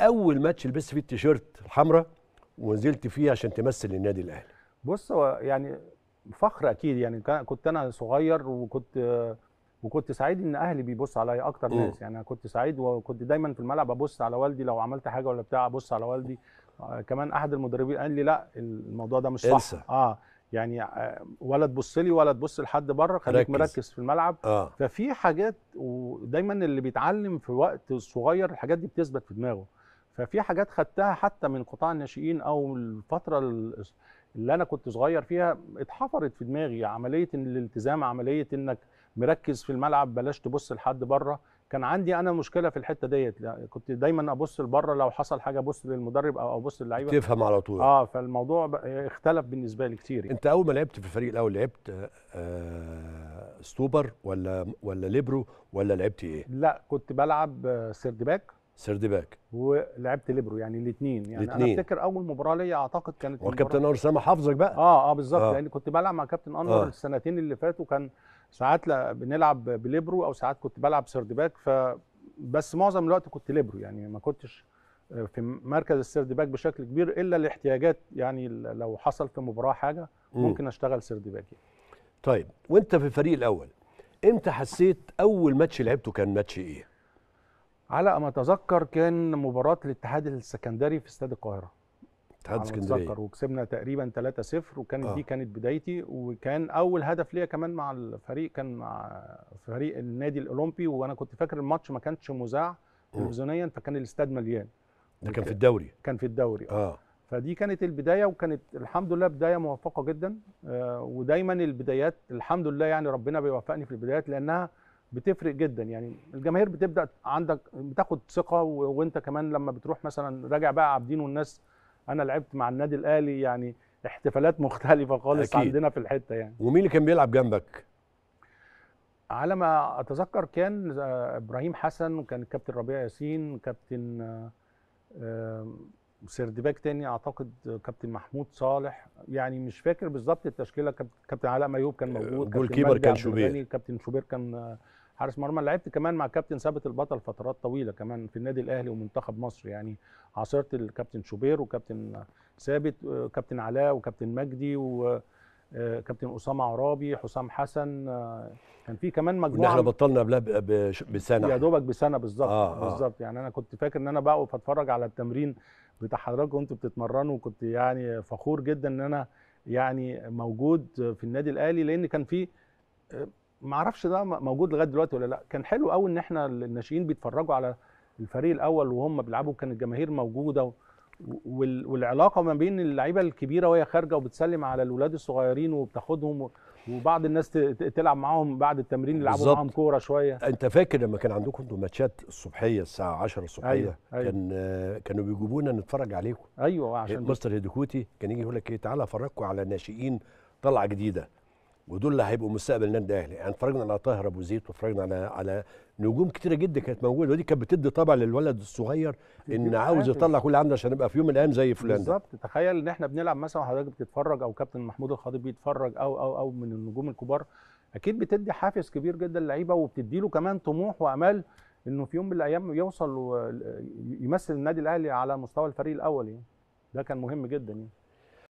اول ماتش لبست فيه التيشيرت الحمراء ونزلت فيه عشان تمثل النادي الاهلي بص هو يعني فخر اكيد يعني كنت انا صغير وكنت وكنت سعيد ان اهلي بيبص عليا اكتر م. ناس يعني انا كنت سعيد وكنت دايما في الملعب ابص على والدي لو عملت حاجه ولا بتاع ابص على والدي آه، كمان احد المدربين قال لي لا الموضوع ده مش صح انسى. اه يعني آه، ولا تبص لي ولا تبص لحد بره خليك مركز في الملعب آه. ففي حاجات ودايما اللي بيتعلم في وقت صغير الحاجات دي بتثبت في دماغه ففي حاجات خدتها حتى من قطاع الناشئين او الفتره اللي انا كنت صغير فيها اتحفرت في دماغي عمليه الالتزام عمليه انك مركز في الملعب بلاش تبص لحد بره كان عندي انا مشكله في الحته ديت كنت دايما ابص لبره لو حصل حاجه ابص للمدرب او ابص للعيبه تفهم على طول اه فالموضوع اختلف بالنسبه لي كتير يعني. انت اول ما لعبت في الفريق الاول لعبت آه ستوبر ولا ولا ليبرو ولا لعبت ايه لا كنت بلعب آه، سيرد باك سيرد باك ولعبت ليبرو يعني الاثنين يعني الاتنين. انا افتكر اول مباراه ليا اعتقد كانت وكابتن انور سامح حافظك بقى اه اه بالظبط آه. لان كنت بلعب مع كابتن انور آه. السنتين اللي فاتوا كان ساعات لا بنلعب بليبرو او ساعات كنت بلعب سيرد باك ف بس معظم الوقت كنت ليبرو يعني ما كنتش آه، في مركز السيرد باك بشكل كبير الا الاحتياجات يعني لو حصل في مباراه حاجه ممكن اشتغل سيرد باك يعني. طيب وانت في الفريق الاول امتى حسيت اول ماتش لعبته كان ماتش ايه؟ على ما اتذكر كان مباراه الاتحاد السكندري في استاد القاهره. اتحاد اسكندريه وكسبنا تقريبا 3-0 وكانت آه. دي كانت بدايتي وكان اول هدف ليا كمان مع الفريق كان مع فريق النادي الاولمبي وانا كنت فاكر الماتش ما كانش مذاع آه. تلفزيونيا فكان الاستاد مليان ده كان في الدوري كان في الدوري آه. اه فدي كانت البدايه وكانت الحمد لله بدايه موفقه جدا آه، ودايما البدايات الحمد لله يعني ربنا بيوفقني في البدايات لانها بتفرق جدا يعني الجماهير بتبدا عندك بتاخد ثقه وانت كمان لما بتروح مثلا راجع بقى عابدين والناس انا لعبت مع النادي الاهلي يعني احتفالات مختلفه خالص أكيد. عندنا في الحته يعني ومين اللي كان بيلعب جنبك على ما اتذكر كان آه، ابراهيم حسن وكان الكابتن ربيع ياسين كابتن آه، سيرديباك تاني اعتقد كابتن محمود صالح يعني مش فاكر بالظبط التشكيله كابتن علاء ميوب كان موجود آه، جول كيبر كان شوبير كابتن شوبير كان حارس مرمى لعبت كمان مع كابتن ثابت البطل فترات طويله كمان في النادي الاهلي ومنتخب مصر يعني عاصرت الكابتن شوبير وكابتن ثابت وكابتن آه، علاء وكابتن مجدي وكابتن آه، اسامه عرابي حسام حسن آه، كان في كمان مجموعه احنا بطلنا قبلها بسنه يا دوبك بسنه بالظبط آه بالظبط يعني انا كنت فاكر ان انا بقف اتفرج على التمرين بتاع حضراتكم وانتوا بتتمرنوا وكنت يعني فخور جدا ان انا يعني موجود في النادي الاهلي لان كان في ما اعرفش ده موجود لغايه دلوقتي ولا لا كان حلو قوي ان احنا الناشئين بيتفرجوا على الفريق الاول وهم بيلعبوا كان الجماهير موجوده والعلاقه ما بين اللعيبه الكبيره وهي خارجه وبتسلم على الاولاد الصغيرين وبتاخدهم وبعض الناس تلعب معاهم بعد التمرين يلعبوا معاهم كوره شويه انت فاكر لما كان عندكم انتوا ماتشات الصبحيه الساعه 10 الصبحيه أيوة. أيوة. كان كانوا بيجيبونا نتفرج عليكم ايوه عشان مستر هيدكوتي كان يجي يقول لك ايه تعالى افرجكم على ناشئين طلعه جديده ودول اللي هيبقوا مستقبل النادي الاهلي يعني اتفرجنا على طاهر ابو زيد واتفرجنا على على نجوم كتيره جدا كانت موجوده ودي كانت بتدي طبع للولد الصغير ان عاوز يطلع كل عنده عشان يبقى في يوم من الايام زي فلان بالظبط تخيل ان احنا بنلعب مثلا وحضرتك بتتفرج او كابتن محمود الخطيب بيتفرج او او او من النجوم الكبار اكيد بتدي حافز كبير جدا للعيبه وبتدي له كمان طموح وامال انه في يوم من الايام يوصل يمثل النادي الاهلي على مستوى الفريق الاول يعني ده كان مهم جدا يعني